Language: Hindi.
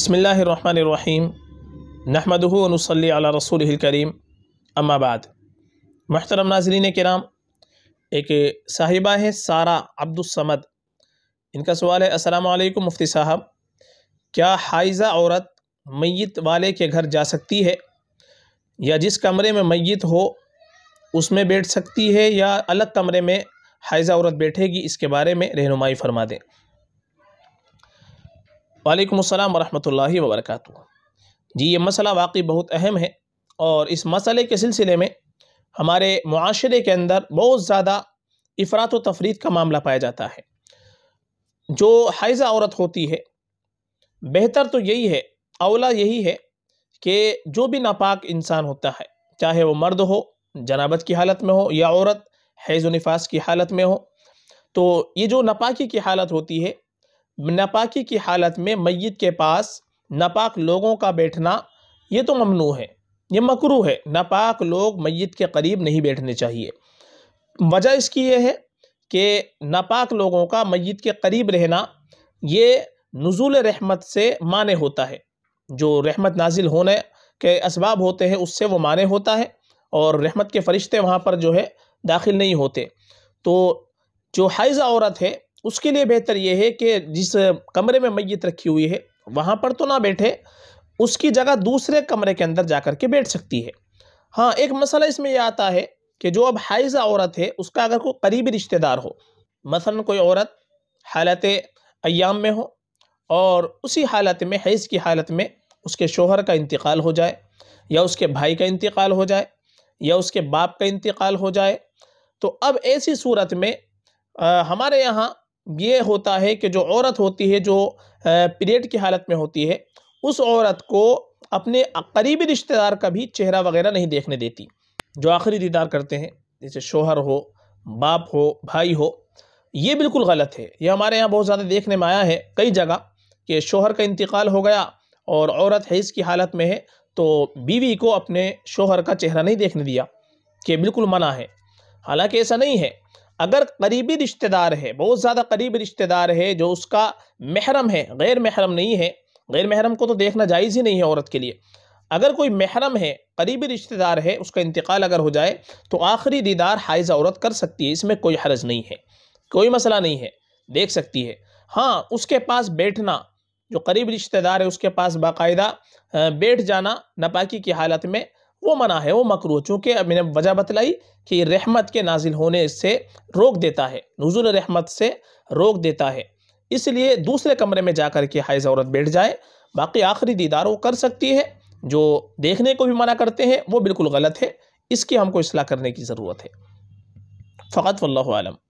बसमीम नहमदनसली अला रसूल करीम अम्माबाद महतरम नाजरीन कराम एक साहिबा है सारा अब्दुलसमद इनका सवाल है असलकम मुफ्ती साहब क्या हाइजा औरत मैत वाले के घर जा सकती है या जिस कमरे में मैत हो उसमें बैठ सकती है या अलग कमरे में हाइजा औरत बैठेगी इसके बारे में रहनुमाई फरमा दें वालेकुम अस्सलाम वरहमतुल्लाहि जी ये मसला वाकई बहुत अहम है और इस मसले के सिलसिले में हमारे माशरे के अंदर बहुत ज़्यादा अफरात व तफरीत का मामला पाया जाता है जो हैज़ा औरत होती है बेहतर तो यही है अवला यही है कि जो भी नापाक इंसान होता है चाहे वो मर्द हो जनाबत की हालत में हो या औरत हैज़ नफास की हालत में हो तो ये जो नापाकी की हालत होती है नापाकी की हालत में मैत के पास नापाक लोगों का बैठना ये तो ममनू है ये मकरू है नापाक लोग मैत के करीब नहीं बैठने चाहिए वजह इसकी यह है कि नापाक लोगों का मैत के करीब रहना ये नज़ुल रहमत से माने होता है जो रहमत नाजिल होने के इसबाब होते हैं उससे वो माने होता है और रहमत के फरिश्ते वहाँ पर जो है दाखिल नहीं होते तो जो हाइज़ा औरत है उसके लिए बेहतर ये है कि जिस कमरे में मैत रखी हुई है वहाँ पर तो ना बैठे उसकी जगह दूसरे कमरे के अंदर जा कर के बैठ सकती है हाँ एक मसला इसमें यह आता है कि जो अब हाइजा औरत है उसका अगर कोई करीबी रिश्तेदार हो मसलन कोई औरत हालत अयाम में हो और उसी हालत में हैज़ की हालत में उसके शोहर का इंतकाल हो जाए या उसके भाई का इंतकाल हो जाए या उसके बाप का इंतकाल हो जाए तो अब ऐसी सूरत में आ, हमारे यहाँ ये होता है कि जो औरत होती है जो पीरियड की हालत में होती है उस औरत को अपने करीबी रिश्तेदार का भी चेहरा वगैरह नहीं देखने देती जो आखिरी दीदार करते हैं जैसे शोहर हो बाप हो भाई हो ये बिल्कुल गलत है ये हमारे यहाँ बहुत ज़्यादा देखने में आया है कई जगह कि शोहर का इंतकाल हो गया और औरत हैज़ की हालत में है तो बीवी को अपने शोहर का चेहरा नहीं देखने दिया कि बिल्कुल मना है हालांकि ऐसा नहीं है अगर करीबी रिश्तेदार है बहुत ज़्यादा करीबी रिश्तेदार है जो उसका महरम है गैर महरम नहीं है गैर महरम को तो देखना जायज़ ही नहीं है औरत के लिए अगर कोई महरम है करीबी रिश्तेदार है उसका इंतकाल अगर हो जाए तो आखिरी दीदार हाइज औरत कर सकती है इसमें कोई हरज नहीं है कोई मसला नहीं है देख सकती है हाँ उसके पास बैठना जो क़रीबी रिश्तेदार है उसके पास बाकायदा बैठ जाना नपाकी की हालत में वो मना है वो मकरू चूँकि मैंने वजह बतलाई कि रहमत के नाजिल होने से रोक देता है नज़ुल रहमत से रोक देता है इसलिए दूसरे कमरे में जा कर के हाइज औरत बैठ जाए बाकी आखिरी दीदार वो कर सकती है जो देखने को भी मना करते हैं वो बिल्कुल गलत है इसकी हमको असलाह करने की ज़रूरत है फ़कत वल्लम